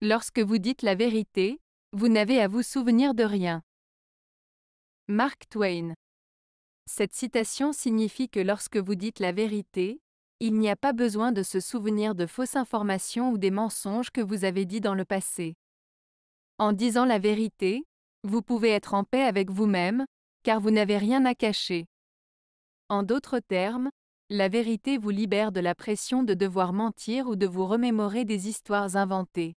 Lorsque vous dites la vérité, vous n'avez à vous souvenir de rien. Mark Twain. Cette citation signifie que lorsque vous dites la vérité, il n'y a pas besoin de se souvenir de fausses informations ou des mensonges que vous avez dit dans le passé. En disant la vérité, vous pouvez être en paix avec vous-même, car vous n'avez rien à cacher. En d'autres termes, la vérité vous libère de la pression de devoir mentir ou de vous remémorer des histoires inventées.